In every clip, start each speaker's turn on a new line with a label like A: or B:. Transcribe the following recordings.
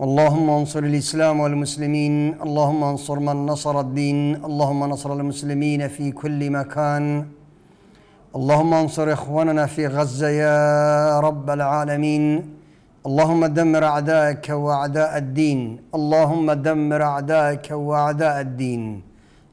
A: اللهم انصر الاسلام والمسلمين اللهم انصر من نصر الدين اللهم نصر المسلمين في كل مكان اللهم انصر اخواننا في غزه يا رب العالمين اللهم دمر اعدائك واعداء الدين اللهم دمر اعدائك واعداء الدين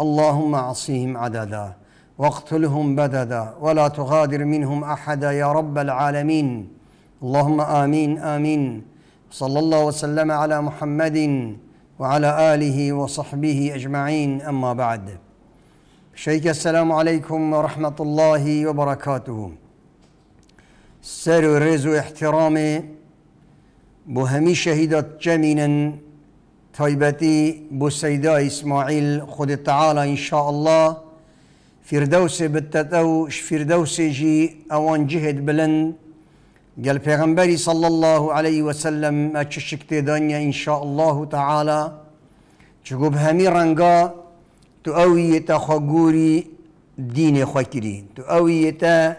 A: اللهم عصيهم عددا واقتلهم بددا ولا تغادر منهم احدا يا رب العالمين اللهم امين امين صلى الله وسلم على محمد وعلى آله وصحبه أجمعين أما بعد شيك السلام عليكم ورحمة الله وبركاته سر رزو احترام بهمي شهيدات جمينا طيبتي بسيدة إسماعيل خد تعالى إن شاء الله فردوس بالتتوش فردوس جي أوان جهد بلند پیغمبری صلی الله علیه و سلم اچ شکت دنیا الله تعالی چگو به همی رنگا تو اوی تا خگوری دین خوکری تو اوی تا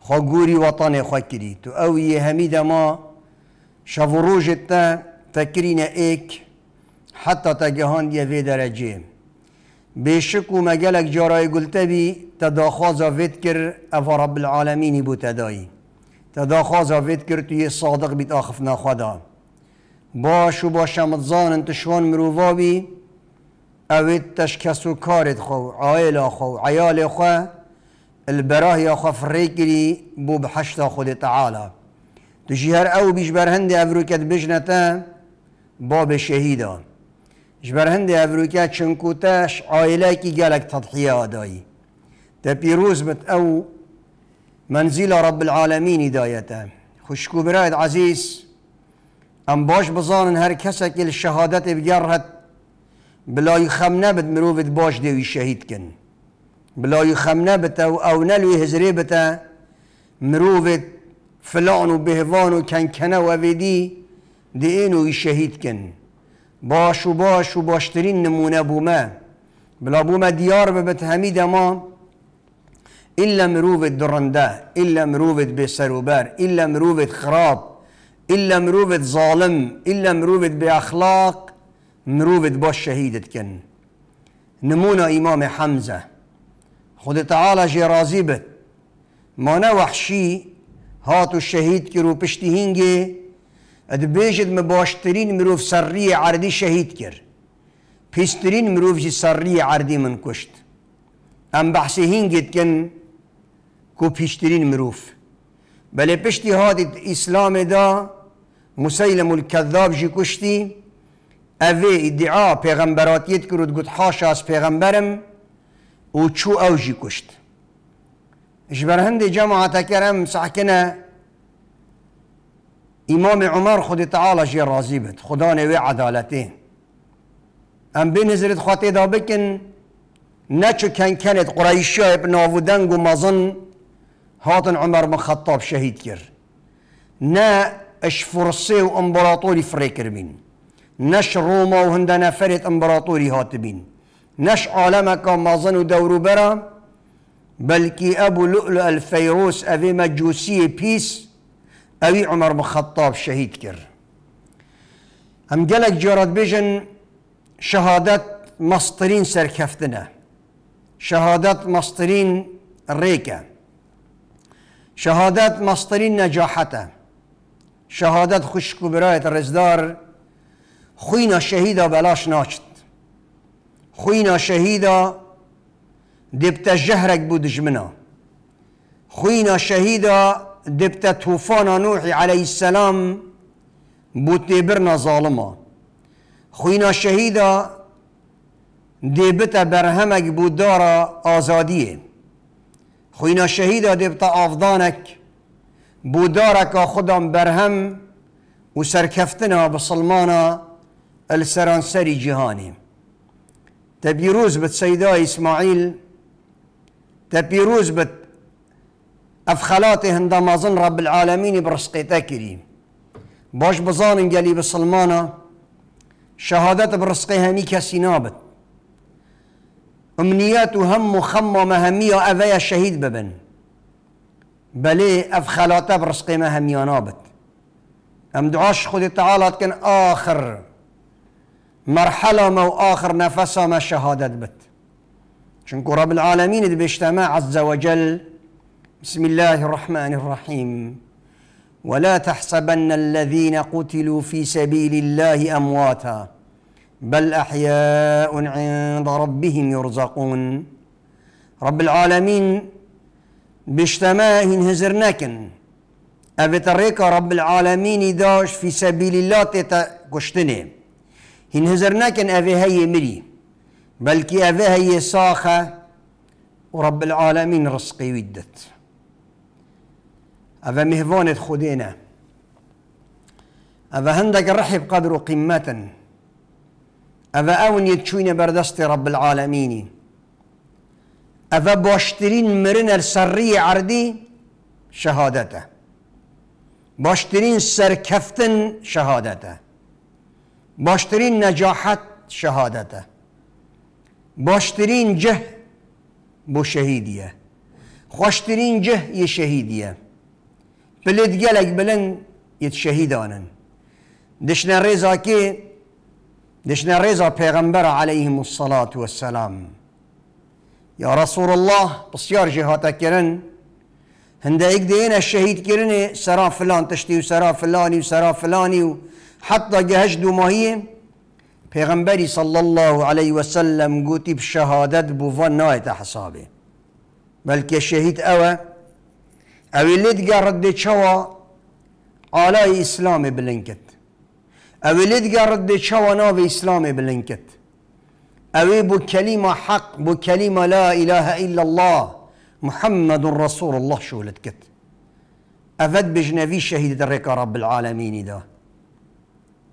A: خگوری وطن خوکری تو اوی همی دما شفروج تا تکرین ایک حتی تا جهان یه وی درجه بیشک و مگلک جارای گلتبی تداخواز وید کر افا رب العالمینی تدایی تدا خوازا وید کرد توی صادق بیت آخف ناخدا باش و باشم زانن تشوان مرووا بی اوید تشکس و کارت خو عائل خو عیال خو البراه خو کری بو بحشت خود تعالی تو هر او بیش بر هند افروکت بجنتا باب شهیدا جبر هند افروکت چنکوتش عائله کی گلک تضحیه آدایی تا پیروز بت او منزیل رب العالمین هدایته خوشکو برایت عزیز ام باش بزانن هر کسا که شهادت بگرهت بلای خم نبت مروفت باش دوی شهید کن بلای خم نبت و او نلوی هزری بتا مروفت فلان و بهوان و کنکنه و ویدی دی اینو شهید کن باش و باش و باشترین نمونه بومه بلا بومه دیار ببت همی دمام إلا مروفة درنده إلا مروفة بسروبار إلا مروفة خراب إلا مروفة ظالم إلا مروفة بأخلاق مروفة بوش شهيدة كن نمونا إمام حمزة خد تعالى جي ما نوحشي هاتو الشهيد كرو بشتهينجي ادبيجد مباشترين مروف سرية عردي شهيد كر بيسترين مروف جي سرية عردي من كشت ام بحسي هينجد كن کو پیشترین مروف بل پشتی هادی اسلام دا مسیلم الکذاب جی کشتی اوه ادعا پیغمبراتیت کرد گفت حاش از پیغمبرم او چو او جی کشت جبر هند جماعت کرم سحکنه امام عمر خود تعالی جی راضی بد خدا نوی عدالتی ام بین نظرت خواتی دا بکن نه چو کنت ابن آودنگ و مزن هاتن عمر بن خطاب شهيد كر نا اش فرسه و امبراتوری فریکر بین نش روما و هندنا فريت امبراطوري هات بین نش عالمك مازن و دورو برا بلكي ابو لؤلؤ الفيروس ابي مجوسيه بيس ابي عمر بن خطاب شهيد كر ام قالك جارت بيجن شهادات مصطرين سركفتنا شهادات مصطرين ريكا شهادت مسترین نجاحته شهادت خشک و برایت رزدار خوینا شهیدا بلاش ناچت خوینا شهیدا دبت جهرک بود جمنا خوینا شهیدا دبت توفان نوح علیه السلام بود دبرنا ظالما خوینا شهیدا دیبت برهمک بود دارا آزادیه خوینا شهید آده بتا آفدانک بودارکا خودم برهم و سرکفتنا بسلمانا السرانسری جهانیم تا بیروز بت سیدا اسماعیل تا بیروز بت افخلات هندامازن رب العالمین برسقی کریم باش بزانن گلی بسلمانا شهادت برسقی همی کسی نابد امنيات هم وخم ومهمية هەمیە الشهيد ببن بەلێ ئەف برسقي بڕسقێمە هەمیانە نابت أم دعاش خودی تعالى كان آخر مرحلة ما وآخر نفس ما شەهادت بت شنكو رب العالمين بيجتمع عز وجل بسم الله الرحمن الرحيم ولا تحسبن الذين قتلوا في سبيل الله أمواتا بل احياء عند ربهم يرزقون رب العالمين بشتماهن هزرناكن أبي طريقة رب العالمين داش في سبيل الله تتا كشتنه هن هزرناكن أبي هي مري كي أبي هي ساخة ورب العالمين رزقي ودت أبي مهفونة خدينا أبي هندك رحب قدر قمة ئەە أون يتشوين بردستي رب العالمين ئەە باشترین مرنە سەرڕی عردي شەهادەتە باشترین سركفتن شەهادەتە باشترین نەجاحەت شەهادەتە باشترین جه بۆ شەهیدە خوشترین جه یە شەهیدە بلد گەلێک بلند یت دشنا رزاكي دشنا رزا پیغمبر عليهم الصلاة والسلام يا رسول الله بسيار جهاتا كرن ايك دينا الشهيد كرن سرا فلان تشتي وسرا فلاني وسرا فلاني حتى جهجد ما هي پیغمبری صلى الله عليه وسلم قوتي بشهادت بوفان نايت حسابه بلکه شهید اوا اوه لدگه رد چوا علای اسلام بلنکت اولید گرد رد چوانا و اسلام بلنکت اوی بو کلیم حق بو کلیم لا اله الا الله محمد رسول الله شولت کت افد بجنوی شهید در رب العالمین دا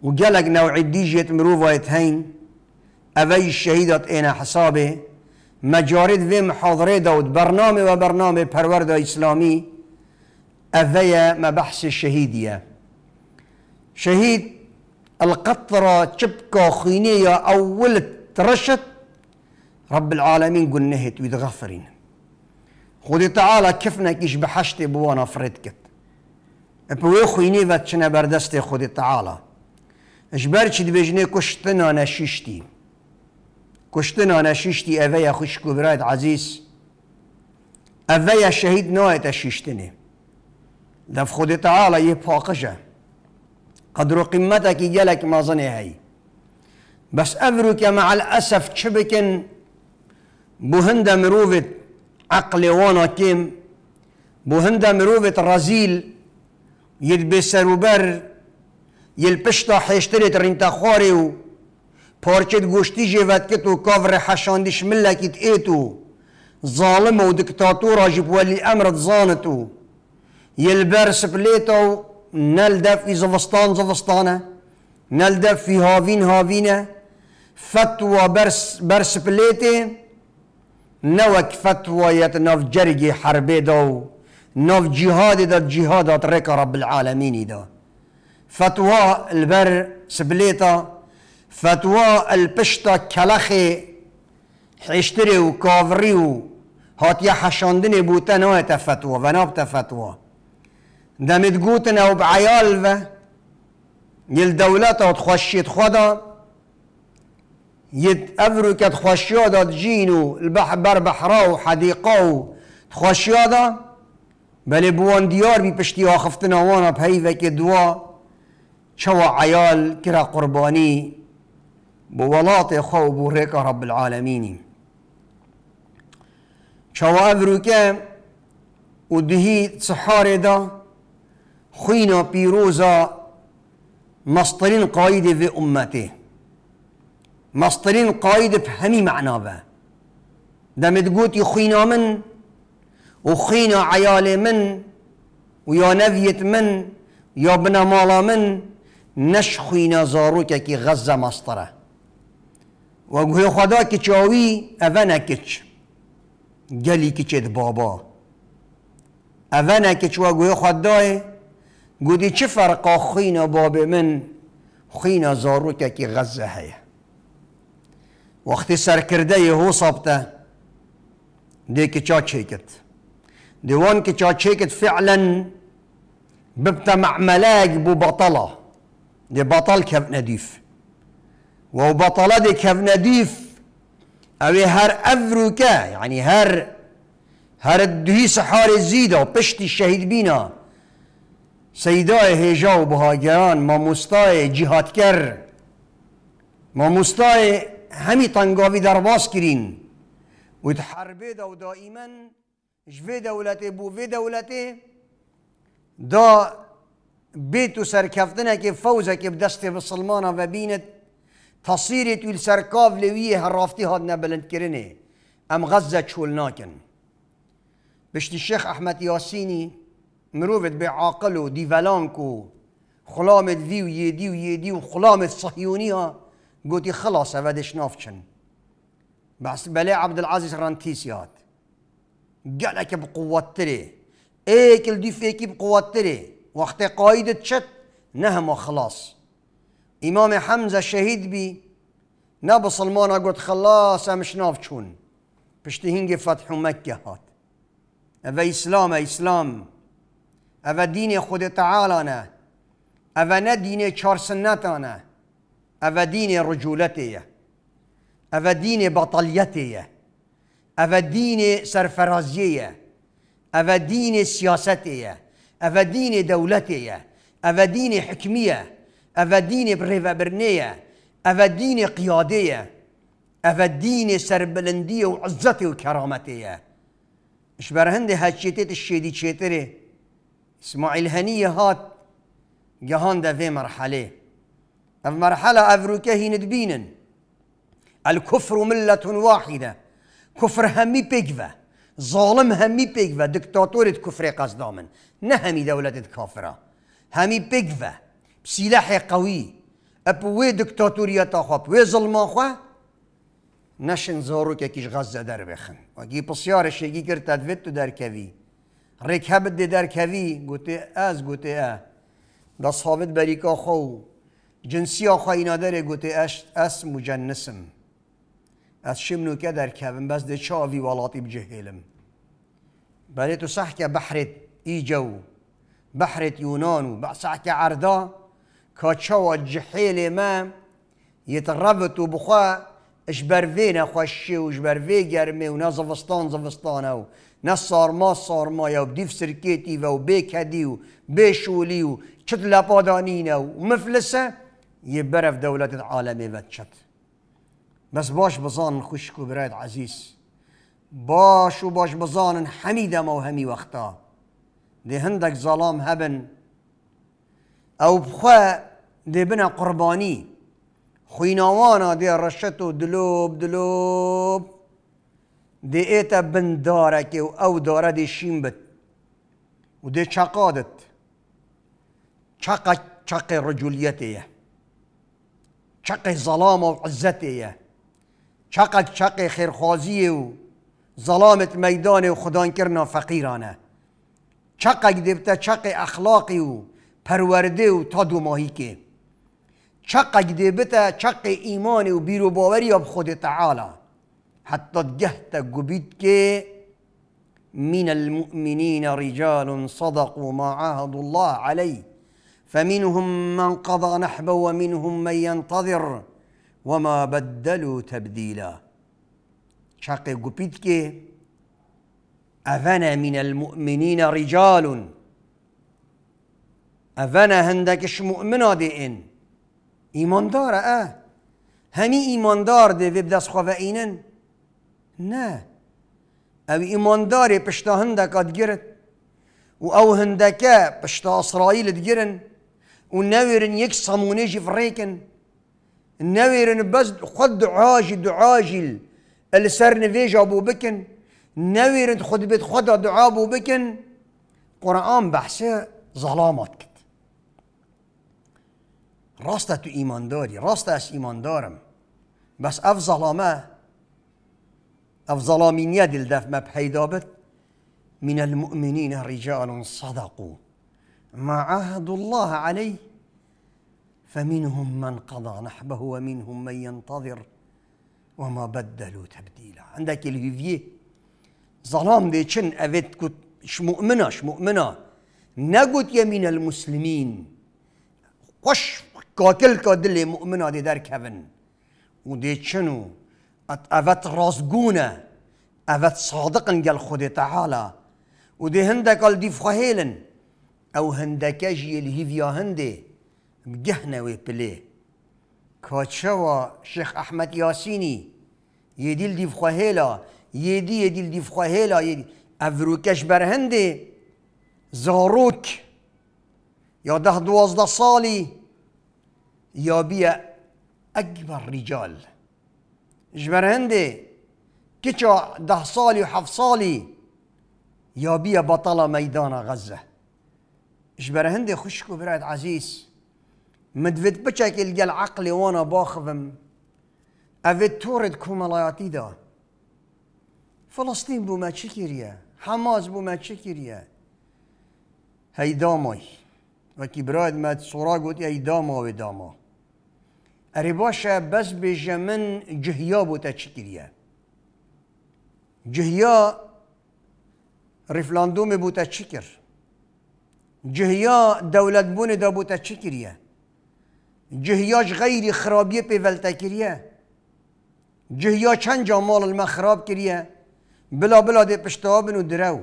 A: و گلگ نوع الديجيت مروفا هین اوی شهیدات این حسابه مجارد في محاضرة برنامه و برنامه پرورد اسلامی اوی مبحث شهیدیه شهید القطرة شبكة خينية أول ترشت رب العالمين نهت ويتغفرين خودي تعالى كفنا كيش بحشتي بوانا فردكت ابوي خيني فتشنا بردستي خودي تعالى اجبرش دبجني كشتنا نشيشتي كشتنا نشيشتي أفيا خوش كبرات عزيز أفيا شهيد نايت اشيشتني دف خودي تعالى يبقى قجه قدر قمتك جلك ما ظني هاي بس أذرك مع الأسف چ بهند مروفة عقل وانا كيم بهند مروفة رزيل هەندە مرۆڤێت يلبشتا حيشتريت رنتا سەروبەر یل پشتا حێشترێت ڕینتە خۆرێ و پارچێت گۆشتی ژێڤەتکت و کاڤڕێ حەشاندیش ملەکیت ئێت و نلده في زوستان زوستانه نلده في هافين هافينة فتوى برس برس بليتي نوك فتوى يتناف جرجي حربي دو ناف جهاد دا جهادات ريك رب العالمين دا فتوى البر سبليتا فتوى البشتا كلخي حشتري وكافري هاتيا حشاندني بوتا نويتا فتوى ونابتا فتوى ده متجوتنا وبعيالنا يلدولاتا وتخشيت خدا يتأفرو كتخشيادا تجينو البحر بر بحراو حديقاو تخشيادا بل بوان ديار بي بشتي آخفتنا وانا بهيفا كدوا شوا عيال كرا قرباني بولاط خو بوريك رب العالمين شوا أفرو كام ودهي صحاري دا خينا بيروزا مسترین قاید في أمتي مسترین قاید في همي معنا به دمت متقوتي خوینا من وخينا عيال من ويا نفية من يا ابن مالا من نش خوينا زاروكا كي غزه مصطرة وقوه خدا که أفنا اوه نکچ گلی بابا أفنا نکچ وقوه گوه گودی چه فرقا خینا باب من خینا زاروکه که غزه هیه وقتی سرکرده هو صابته دی که چا چیکت دیوان که چا چیکت فعلا ببتا معملاگ بو بطلة دي بطل كيف نديف وهو بطلة دي کف ندیف اوی هر افروكا يعني هر هر دوی سحار و پشتی الشهيد بينا سیدای هیجا و بهاگران ماموستای جهادگر ماموستای همی تنگاوی در باز کرین و حربه دو و دائما جوه دولته وی دولت دا بیت و سرکفتنه که فوزه که بدست مسلمانه و بینت تصیری توی سرکاف لویه هر رافتی هاد نبلند کرنه ام غزه چول ناکن بشت شیخ احمد یاسینی مروفت بعاقل عاقلو دي فالانكو خلامت وی و یدی و یدی و خلامت صهیونی ها خلاص اودش شنافشن بس بلی عبدالعزیز رانتیسی هات قالك بقوة تري ايكل دي فيكي بقوة تري وقت قايدة شت نهم وخلاص امام حمزه شهيد بي نبي سلمان قلت خلاص مش نافشون بشتهين فتح مكه هات هذا اسلام اسلام او دین خود تعالی نه او نه دین چار سنت نه او دین رجولتیه او دین بطلیتیه او دین سرفرازیه او دین سیاستیه او دین دولتیه او دین حکمیه او دین ریوبرنیه او دین قیاده او دین سربلندی و عزت و کرامتیه اش برهند هند شیدی چیتره اسماعيل هنية هات جهان ده مرحله في مرحله أفروكه هیند الكفر ملة واحدة كفر همي بيجفة ظالم همي بيجفة دكتاتورة كفر قصدامن نهمي دولة كافرة همي بيجفة بسلاح قوي أبوي دكتاتورية تاخوا بوي ظلم خوا نشن زارو كيش غزة در بخن وكي بسيارة الشيكي كرتت در كوي رکب دی در کوی گوته از گوته اه دا صحابت بریکا خو جنسی آخوا اینا داره گوته اش اس مجنسم از شمنو که در کوم بس ده چاوی والاتی بجهیلم بلی تو صح که بحرت جو، بحرت یونانو صح که عردا و جحیل ما و بخواه ش وێ نەخواشێ و ونا وێ گەرمێ و نه زەڤستانە و سارما و دیف سرکێتی و و بێکەدی و بيشولي و چت لە و مفلسه یە بەرەف دولة بچت بس باش بزان خوشک و برایت عزیز. باش و باش بزانن هەمی دەمە و هەمی وەختا. دێ هبن زەڵام بخوا بنا خویناوانا دی رشت و دلوب دلوب دی ایتا بند داره که او داره دی و دی چقادت چق چق رجولیتیه چق ظلام و عزتیه چق چق خیرخوازیه و ظلامت میدان و خدان کرنا فقیرانه چق دیبتا چق اخلاقی و پرورده و تا دو ماهی که چقه گده بتا چقه ایمان و بیرو باوری اب خود تعالی حتی گهت گبید که من المؤمنین رجال صدقوا ما عهد الله علی فمنهم من قضى و ومنهم من ينتظر وما بدلوا تبديلا گبید که افنا من المؤمنين رجال افنا هندکش مؤمنة دي إن ایمانداره اه همی ایماندار ده و بدست خواه اینن نه او ایمانداری پشتا هندکا دگیرد و او هندکا پشتا اسرائیل دگیرن و نویرن یک سمونه جی فریکن نویرن بس خود دعاجی دعاجی السر نویج ابو بکن نویرن خود بیت خود دعا ابو بکن قرآن بحثه ظلامات کن راست تو دارم بس اف ظلامه اف ظلامین زەڵامە ئەف زەڵامینیە ما پەیدابێت من المؤمنين رجال صدقوا ما عهد الله عليه فمنهم من قضى نحبه ومنهم من ينتظر وما بدلوا تبديلا عندك الهيفيه ظلام دي چن اوت كنت ش مؤمنه ش مؤمنه نقول يمين المسلمين قش كاكل كادلي مؤمن دي دار كفن ودي تشنو افت راسقونه افت صادقا قال خدي تعالى ودي هندك قال دي فهيلن او هندك اجي الهيفيا هندي بجهنا ويبلي كاتشوا شيخ احمد ياسيني يديل دي فهيلا يدي يديل دي فهيلا يدي افروكش برهندي زاروك يا ده دوازده صالي یابیه اكبر رجال جبر هندي كيتشا ده صالي وحف صالي يا بيا بطلة ميدان غزة جبر هندي خشكو براد عزيز مدفد بچك القى العقل وانا باخفم افت تورد كوملاياتي دا فلسطين بو ما حماس بو ما تشكيريا وكي براد ما تصورا قلت هيداموي داموي اری باشه بس به جمن جهیا بوده چکریه جهیا ریفلاندوم بوده چکر جهیا دولت بون دا بوده چکریه جهیاش غیر خرابی پیولتا کریه جهیا چند جامال الما خراب کریه بلا بلا دی و درو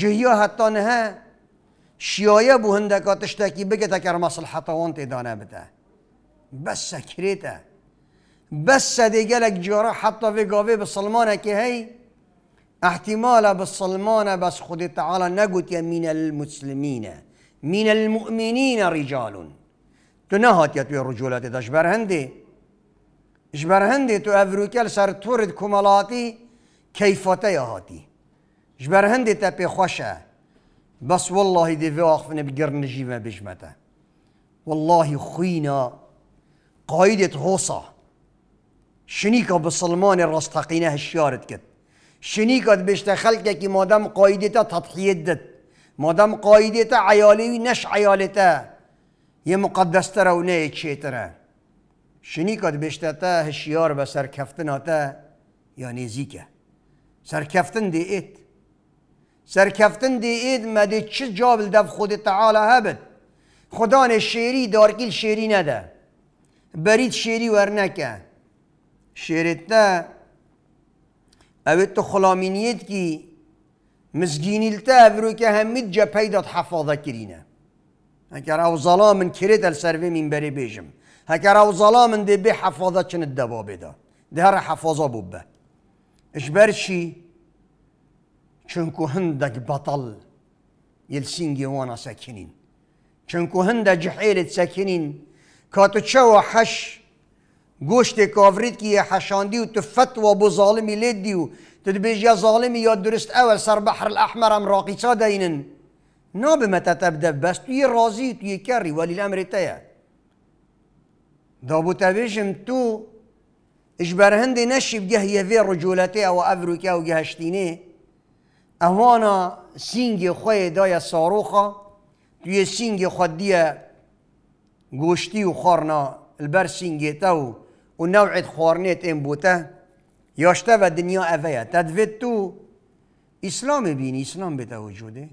A: جهیا حتی نه شیایه بو هندکاتش تکی بگه تکر مصلحتوان تیدانه بده بس كريتا بس دي قالك جارة حتى في قافي بالصلمانة كهي احتمالا بالصلمانة بس خد تعالى نقول من المسلمين من المؤمنين رجال تنهت يا توي رجولات تشبر هندي جبر هندي تو افروكال سر تورد كمالاتي كيف يا هاتي جبر هندي تبي خوشه بس والله دي في اخفن بقرن جيما بجمتا والله خوينا قايدة غوصة شنیکا به سلمان راستقینه هشیارت کرد شنیکا بشته خلقه که مادم قایدتا تضحیت دد مادم قایدتا عیالی نش عیالتا یه مقدس تره و نه چیتره شنیکا تا هشیار به سرکفتن تا یا نزیکه سرکفتن دی سرکفتن دی ایت مده چه جابل دف خود تعالی هبد خدا شیری دارکیل شیری نده برید اوید تو خلامینیت شێرێتە ئەوێت تۆ خڵامینیەتکی که ئەڤۆکە جا جەپەیدات حفاظه کرینه هکر او کرید ئەل سەرێ من بری بیجم هکر او ظلامن ده بێ حفاظه چنت دەبا ده ده هر حفاظه ببه اش بەرچی چونکو بطل یل سینگی وانا سکنین چونکو هندک جحیلت سکنین چه و حش گوشت کافرید که حشاندی و تو فتوا بو ظالمی لید دیو تو دو بیجی ظالمی یا درست اول سر بحر الاحمر هم راقیسا دینن نا به متتبدب بس تو یه رازی تو یه کری ولی الامر تیه دابو تبیشم تو اش هندی نشی بگه یه وی رجولته او افروکی و گهشتینه اوانا سینگ خوی دای ساروخا توی سینگ خود دیه گوشتی و خورنا سینگیتا و و نوعید خورنیت این بوتا یاشته و دنیا اوه تدوید تو اسلام بینی اسلام بیتا وجوده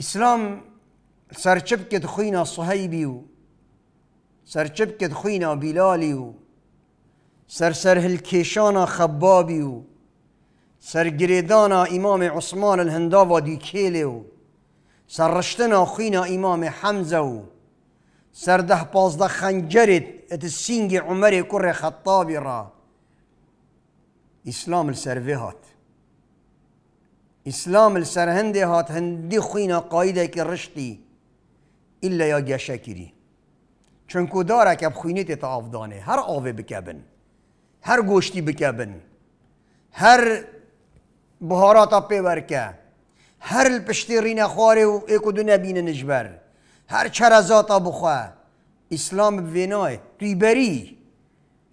A: اسلام سرچبکت خوینا صحیبی و سرچبکت خوینا بلالی و سرسره الكيشانا خبابي و سرگريدانا امام عثمان الهنداوا ديكيلي و سرشتنا خينا إمام حمزة سرده بازده خنجرت اتسينج عمر كر خطابي را إسلام السرفي هات إسلام السرهندي هات هندي خينا قايدة كرشتي إلا يا چون چونکو داره که بخوینیت تا آفدانه هر آوه بکبن هر گوشتی بکبن هر بحاراتا پیور که هر پشتی ڕینە خوارێ و ایکو و دو نجبر هر هەر چەرەزاتا بخواه اسلام بێنای توی بری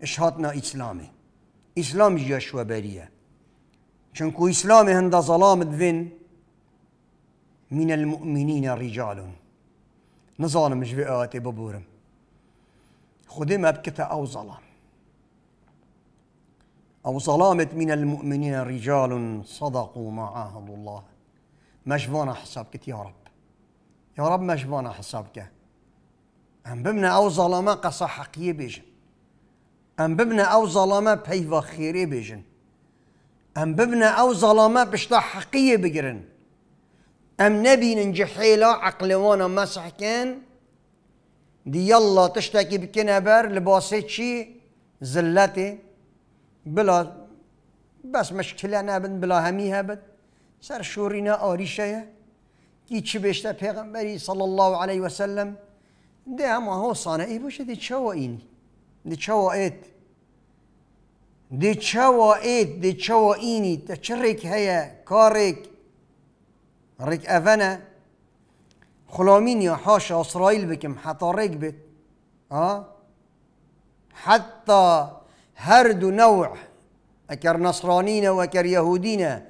A: اش هاتنا اسلام جاشوه بریه شوەبەریە چونکو اسلام هەندە ظلام دوین من المؤمنین رجالون نظالم ژێ آتی ببورم خودم ابکتا او ظلام أو ظلامت من المؤمنين رجال صدقوا ما عاهدوا الله مجبونا حسابك يا رب يا رب مجبونا حسابك ام بمنا او ظلمه قصا حقية بيجن ام بمنا او ظلمه بهيفا خيري بيجن ام بمنا او ظلمه بشتا حقية بجرن ام نبي ننجحيلا عقلوانا مسح كان دي يلا تشتكي بكنا بر لباسيتشي زلتي بلا بس مشكلة نابن بلا همي بد سر آریشه أوريشيا چی تشبشتا پیغمبری صلی الله علیه و سلم ده همه ها سانه ای باشه ده چه ما هو صانعي بوشه دي چوا ايني دي چوا ايت دي چوا ايت دي چوا ايني تشرك هيا كارك رک افنا خلامین یا حاش اسرائیل بکم حتا رک بید حتا هر دو نوع اکر اكر نصرانينا وكر يهودينا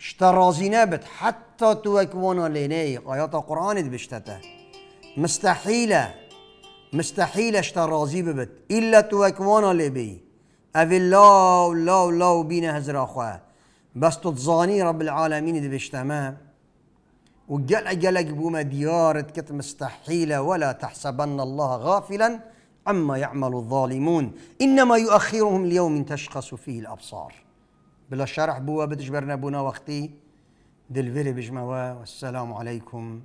A: اشترازي نابت حتى توكونا ليني آيات القرآن بشتته مستحيلة مستحيلة اشترازي ببت إلا توكونا لبي أفي الله الله الله بينا هزر أخوه بس تتظاني رب العالمين دبشتما وقال أجلك بوما ديارت كت مستحيلة ولا تحسبن الله غافلا عما يعمل الظالمون إنما يؤخرهم ليوم تشخص فيه الأبصار بلا شرح بوا بدش برنابونا بونا وقتي دلفري بجموا والسلام عليكم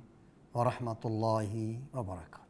A: ورحمة الله وبركاته